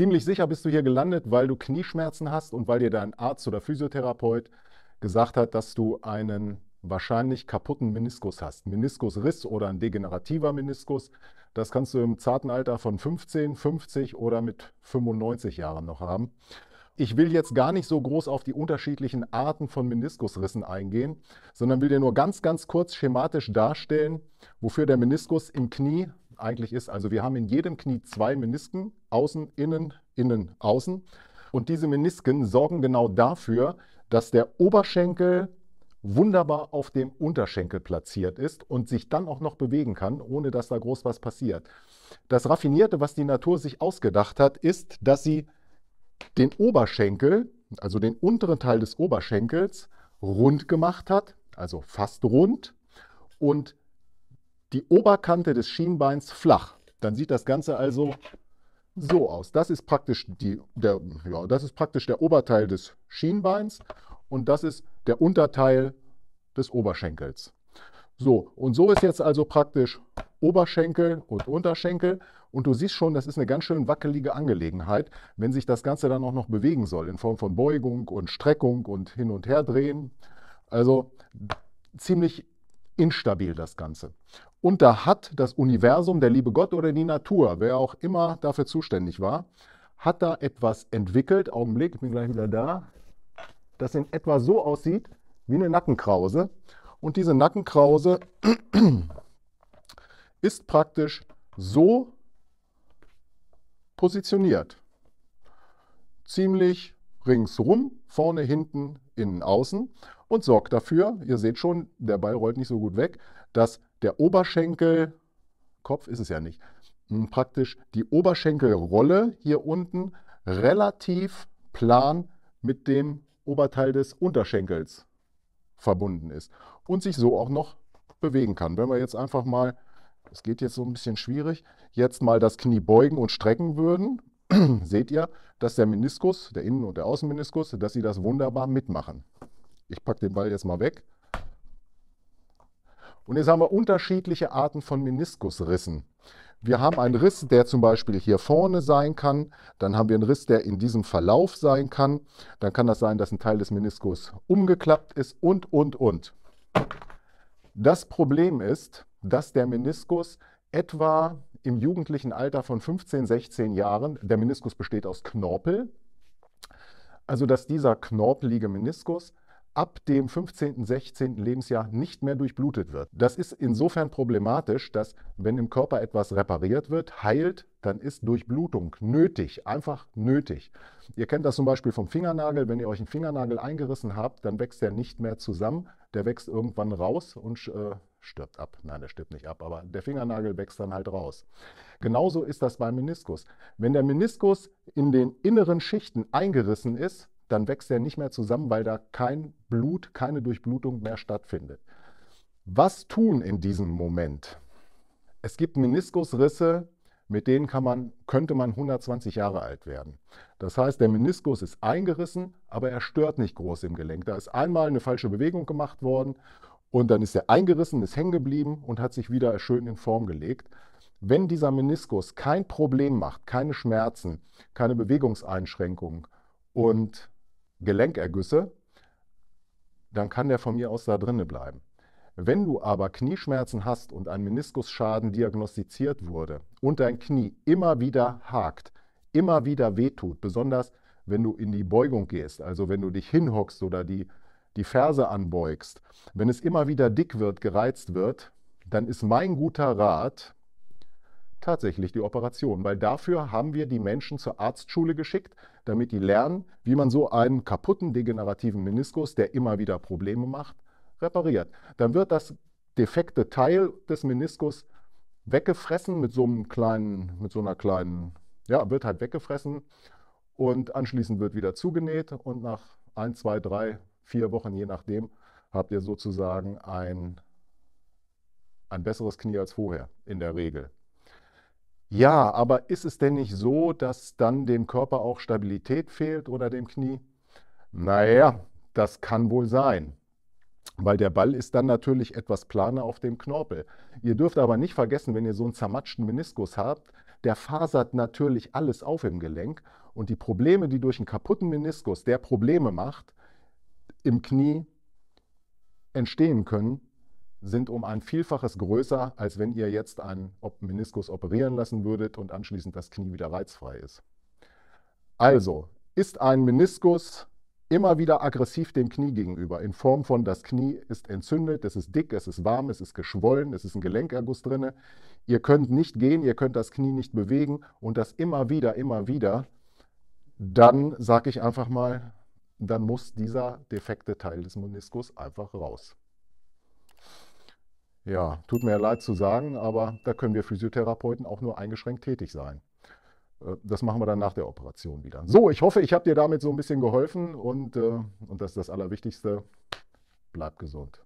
Ziemlich sicher bist du hier gelandet, weil du Knieschmerzen hast und weil dir dein Arzt oder Physiotherapeut gesagt hat, dass du einen wahrscheinlich kaputten Meniskus hast. Meniskusriss oder ein degenerativer Meniskus. Das kannst du im zarten Alter von 15, 50 oder mit 95 Jahren noch haben. Ich will jetzt gar nicht so groß auf die unterschiedlichen Arten von Meniskusrissen eingehen, sondern will dir nur ganz, ganz kurz schematisch darstellen, wofür der Meniskus im Knie eigentlich ist. Also wir haben in jedem Knie zwei Menisken, außen, innen, innen, außen. Und diese Menisken sorgen genau dafür, dass der Oberschenkel wunderbar auf dem Unterschenkel platziert ist und sich dann auch noch bewegen kann, ohne dass da groß was passiert. Das Raffinierte, was die Natur sich ausgedacht hat, ist, dass sie den Oberschenkel, also den unteren Teil des Oberschenkels, rund gemacht hat, also fast rund, und die Oberkante des Schienbeins flach. Dann sieht das Ganze also so aus. Das ist praktisch, die, der, ja, das ist praktisch der Oberteil des Schienbeins und das ist der Unterteil des Oberschenkels. So, und so ist jetzt also praktisch Oberschenkel und Unterschenkel. Und du siehst schon, das ist eine ganz schön wackelige Angelegenheit, wenn sich das Ganze dann auch noch bewegen soll, in Form von Beugung und Streckung und hin und her drehen. Also ziemlich instabil das Ganze. Und da hat das Universum, der liebe Gott oder die Natur, wer auch immer dafür zuständig war, hat da etwas entwickelt. Augenblick, ich bin gleich wieder da. Das in etwa so aussieht wie eine Nackenkrause. Und diese Nackenkrause ist praktisch so positioniert. Ziemlich ringsrum, vorne, hinten, innen, außen und sorgt dafür, ihr seht schon, der Ball rollt nicht so gut weg, dass der Oberschenkel, Kopf ist es ja nicht, hm, praktisch die Oberschenkelrolle hier unten relativ plan mit dem Oberteil des Unterschenkels verbunden ist und sich so auch noch bewegen kann. Wenn wir jetzt einfach mal, es geht jetzt so ein bisschen schwierig, jetzt mal das Knie beugen und strecken würden, seht ihr, dass der Meniskus, der Innen- und der Außenmeniskus, dass sie das wunderbar mitmachen. Ich packe den Ball jetzt mal weg. Und jetzt haben wir unterschiedliche Arten von Meniskusrissen. Wir haben einen Riss, der zum Beispiel hier vorne sein kann. Dann haben wir einen Riss, der in diesem Verlauf sein kann. Dann kann das sein, dass ein Teil des Meniskus umgeklappt ist und, und, und. Das Problem ist, dass der Meniskus etwa im jugendlichen Alter von 15, 16 Jahren, der Meniskus besteht aus Knorpel, also dass dieser knorpelige Meniskus ab dem 15., 16. Lebensjahr nicht mehr durchblutet wird. Das ist insofern problematisch, dass wenn im Körper etwas repariert wird, heilt, dann ist Durchblutung nötig, einfach nötig. Ihr kennt das zum Beispiel vom Fingernagel. Wenn ihr euch einen Fingernagel eingerissen habt, dann wächst der nicht mehr zusammen, der wächst irgendwann raus und äh, stirbt ab. Nein, der stirbt nicht ab, aber der Fingernagel wächst dann halt raus. Genauso ist das beim Meniskus. Wenn der Meniskus in den inneren Schichten eingerissen ist, dann wächst er nicht mehr zusammen, weil da kein Blut, keine Durchblutung mehr stattfindet. Was tun in diesem Moment? Es gibt Meniskusrisse, mit denen man, könnte man 120 Jahre alt werden. Das heißt, der Meniskus ist eingerissen, aber er stört nicht groß im Gelenk. Da ist einmal eine falsche Bewegung gemacht worden und dann ist er eingerissen, ist hängen geblieben und hat sich wieder schön in Form gelegt. Wenn dieser Meniskus kein Problem macht, keine Schmerzen, keine Bewegungseinschränkungen und Gelenkergüsse, dann kann der von mir aus da drinnen bleiben. Wenn du aber Knieschmerzen hast und ein Meniskusschaden diagnostiziert wurde und dein Knie immer wieder hakt, immer wieder wehtut, besonders wenn du in die Beugung gehst, also wenn du dich hinhockst oder die, die Ferse anbeugst, wenn es immer wieder dick wird, gereizt wird, dann ist mein guter Rat, tatsächlich die Operation, weil dafür haben wir die Menschen zur Arztschule geschickt, damit die lernen, wie man so einen kaputten degenerativen Meniskus, der immer wieder Probleme macht, repariert. Dann wird das defekte Teil des Meniskus weggefressen mit so einem kleinen, mit so einer kleinen, ja, wird halt weggefressen und anschließend wird wieder zugenäht und nach ein, zwei, drei, vier Wochen, je nachdem, habt ihr sozusagen ein, ein besseres Knie als vorher in der Regel. Ja, aber ist es denn nicht so, dass dann dem Körper auch Stabilität fehlt oder dem Knie? Naja, das kann wohl sein, weil der Ball ist dann natürlich etwas planer auf dem Knorpel. Ihr dürft aber nicht vergessen, wenn ihr so einen zermatschten Meniskus habt, der fasert natürlich alles auf im Gelenk und die Probleme, die durch einen kaputten Meniskus der Probleme macht, im Knie entstehen können, sind um ein Vielfaches größer, als wenn ihr jetzt einen Meniskus operieren lassen würdet und anschließend das Knie wieder reizfrei ist. Also ist ein Meniskus immer wieder aggressiv dem Knie gegenüber, in Form von das Knie ist entzündet, es ist dick, es ist warm, es ist geschwollen, es ist ein Gelenkerguss drin. Ihr könnt nicht gehen, ihr könnt das Knie nicht bewegen und das immer wieder, immer wieder. Dann sage ich einfach mal, dann muss dieser defekte Teil des Meniskus einfach raus. Ja, tut mir leid zu sagen, aber da können wir Physiotherapeuten auch nur eingeschränkt tätig sein. Äh, das machen wir dann nach der Operation wieder. So, ich hoffe, ich habe dir damit so ein bisschen geholfen und, äh, und das ist das Allerwichtigste. Bleib gesund.